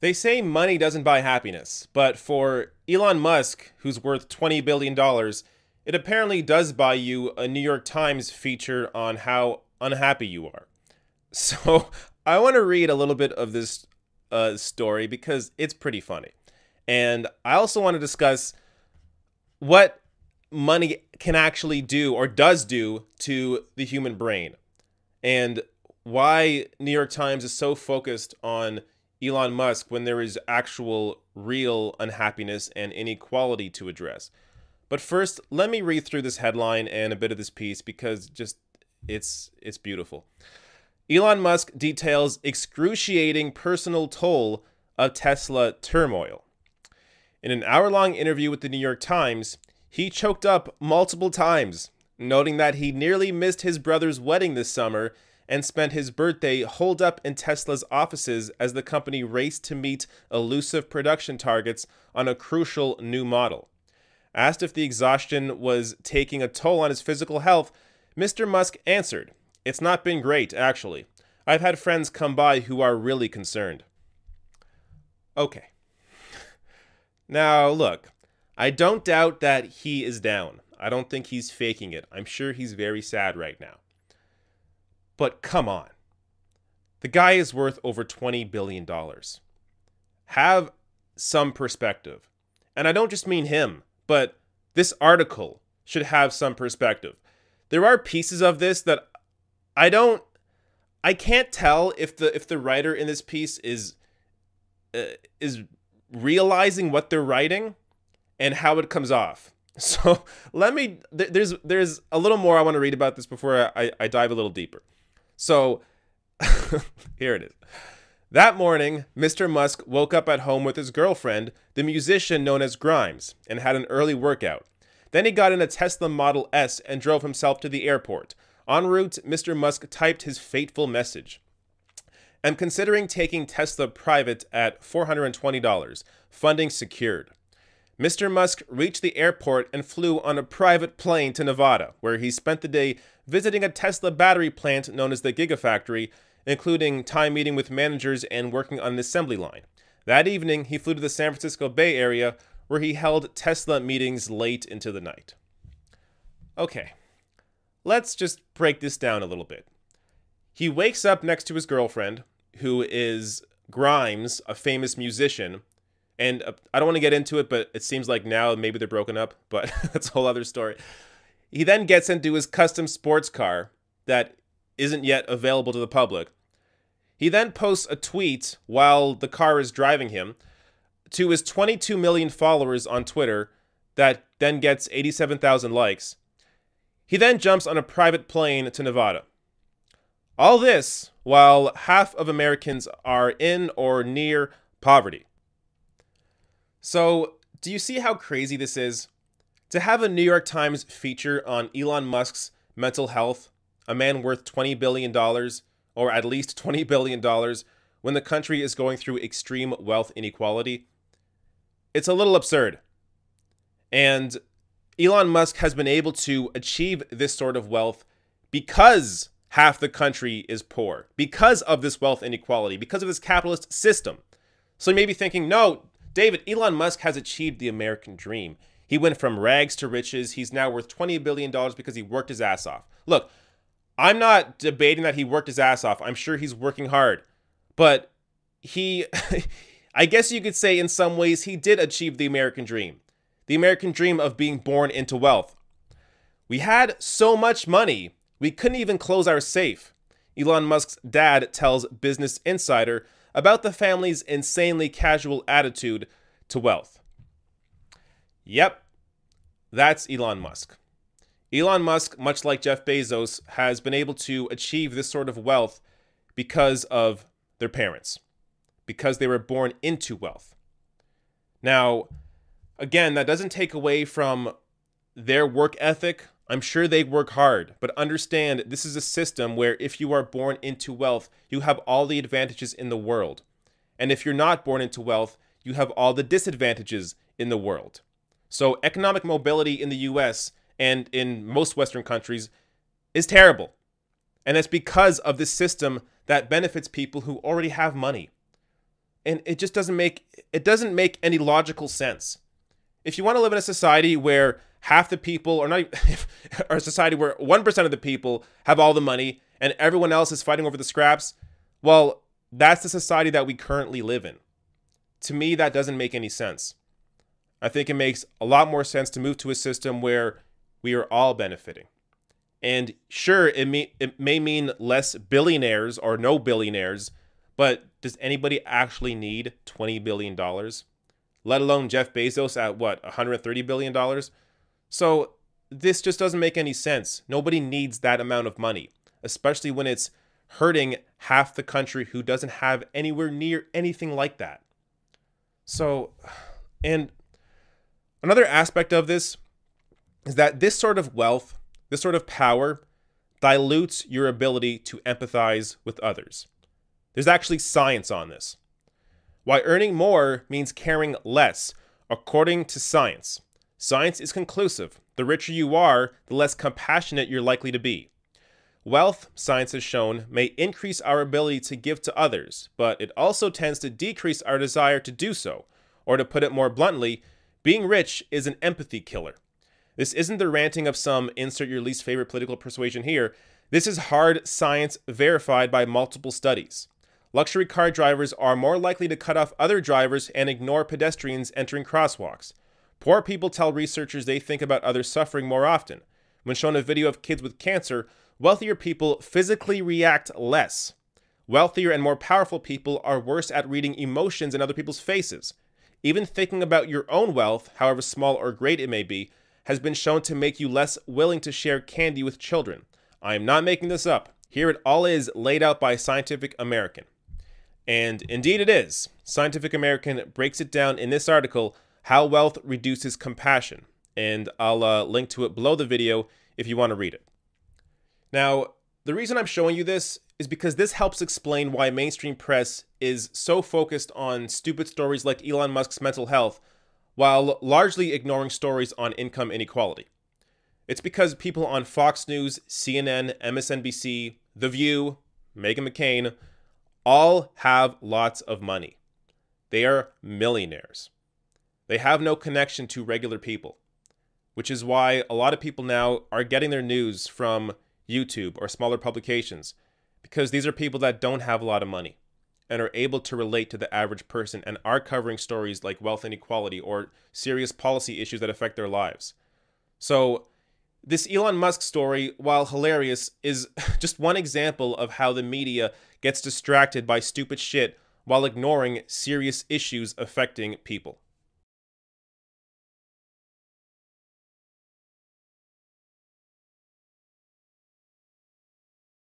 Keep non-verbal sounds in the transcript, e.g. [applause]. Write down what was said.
They say money doesn't buy happiness, but for Elon Musk, who's worth $20 billion, it apparently does buy you a New York Times feature on how unhappy you are. [laughs] So I want to read a little bit of this uh, story because it's pretty funny. And I also want to discuss what money can actually do or does do to the human brain and why New York Times is so focused on Elon Musk when there is actual real unhappiness and inequality to address. But first, let me read through this headline and a bit of this piece because just it's it's beautiful. Elon Musk details excruciating personal toll of Tesla turmoil. In an hour-long interview with the New York Times, he choked up multiple times, noting that he nearly missed his brother's wedding this summer and spent his birthday holed up in Tesla's offices as the company raced to meet elusive production targets on a crucial new model. Asked if the exhaustion was taking a toll on his physical health, Mr. Musk answered, It's not been great, actually. I've had friends come by who are really concerned. Okay. Now, look, I don't doubt that he is down. I don't think he's faking it. I'm sure he's very sad right now. But come on. The guy is worth over $20 billion. Have some perspective. And I don't just mean him, but this article should have some perspective. There are pieces of this that I don't I can't tell if the if the writer in this piece is uh, is realizing what they're writing and how it comes off. [laughs] So let me th there's there's a little more I want to read about this before I, I dive a little deeper. So [laughs] here it is. That morning, Mr. Musk woke up at home with his girlfriend, the musician known as Grimes, and had an early workout. Then he got in a Tesla Model S and drove himself to the airport. En route, Mr. Musk typed his fateful message. I'm considering taking Tesla private at $420, funding secured. Mr. Musk reached the airport and flew on a private plane to Nevada, where he spent the day visiting a Tesla battery plant known as the Gigafactory, including time meeting with managers and working on an assembly line. That evening, he flew to the San Francisco Bay Area, where he held Tesla meetings late into the night. Okay, let's just break this down a little bit. He wakes up next to his girlfriend, who is Grimes, a famous musician and uh, I don't want to get into it, but it seems like now maybe they're broken up, but [laughs] that's a whole other story. He then gets into his custom sports car that isn't yet available to the public. He then posts a tweet while the car is driving him to his 22 million followers on Twitter that then gets 87,000 likes. He then jumps on a private plane to Nevada. All this while half of Americans are in or near poverty. So, do you see how crazy this is? To have a New York Times feature on Elon Musk's mental health, a man worth $20 billion, or at least $20 billion, when the country is going through extreme wealth inequality, it's a little absurd. And Elon Musk has been able to achieve this sort of wealth because half the country is poor, because of this wealth inequality, because of this capitalist system. So you may be thinking, no, David, Elon Musk has achieved the American dream. He went from rags to riches. He's now worth $20 billion because he worked his ass off. Look, I'm not debating that he worked his ass off. I'm sure he's working hard. But he, [laughs] I guess you could say in some ways, he did achieve the American dream the American dream of being born into wealth. We had so much money, we couldn't even close our safe. Elon Musk's dad tells Business Insider about the family's insanely casual attitude to wealth. Yep, that's Elon Musk. Elon Musk, much like Jeff Bezos, has been able to achieve this sort of wealth because of their parents, because they were born into wealth. Now, again, that doesn't take away from their work ethic, I'm sure they work hard, but understand this is a system where if you are born into wealth, you have all the advantages in the world. And if you're not born into wealth, you have all the disadvantages in the world. So economic mobility in the US and in most Western countries is terrible. And that's because of this system that benefits people who already have money. And it just doesn't make it doesn't make any logical sense. If you want to live in a society where half the people are not [laughs] or a society where 1% of the people have all the money and everyone else is fighting over the scraps well that's the society that we currently live in to me that doesn't make any sense i think it makes a lot more sense to move to a system where we are all benefiting and sure it may, it may mean less billionaires or no billionaires but does anybody actually need 20 billion dollars let alone jeff bezos at what 130 billion dollars so this just doesn't make any sense. Nobody needs that amount of money, especially when it's hurting half the country who doesn't have anywhere near anything like that. So, and another aspect of this is that this sort of wealth, this sort of power, dilutes your ability to empathize with others. There's actually science on this. Why earning more means caring less, according to science. Science is conclusive. The richer you are, the less compassionate you're likely to be. Wealth, science has shown, may increase our ability to give to others, but it also tends to decrease our desire to do so. Or to put it more bluntly, being rich is an empathy killer. This isn't the ranting of some insert your least favorite political persuasion here. This is hard science verified by multiple studies. Luxury car drivers are more likely to cut off other drivers and ignore pedestrians entering crosswalks. Poor people tell researchers they think about others suffering more often. When shown a video of kids with cancer, wealthier people physically react less. Wealthier and more powerful people are worse at reading emotions in other people's faces. Even thinking about your own wealth, however small or great it may be, has been shown to make you less willing to share candy with children. I am not making this up. Here it all is laid out by Scientific American. And indeed it is. Scientific American breaks it down in this article how Wealth Reduces Compassion, and I'll uh, link to it below the video if you want to read it. Now, the reason I'm showing you this is because this helps explain why mainstream press is so focused on stupid stories like Elon Musk's mental health while largely ignoring stories on income inequality. It's because people on Fox News, CNN, MSNBC, The View, Megan McCain, all have lots of money. They are millionaires. They have no connection to regular people, which is why a lot of people now are getting their news from YouTube or smaller publications because these are people that don't have a lot of money and are able to relate to the average person and are covering stories like wealth inequality or serious policy issues that affect their lives. So, this Elon Musk story, while hilarious, is [laughs] just one example of how the media gets distracted by stupid shit while ignoring serious issues affecting people.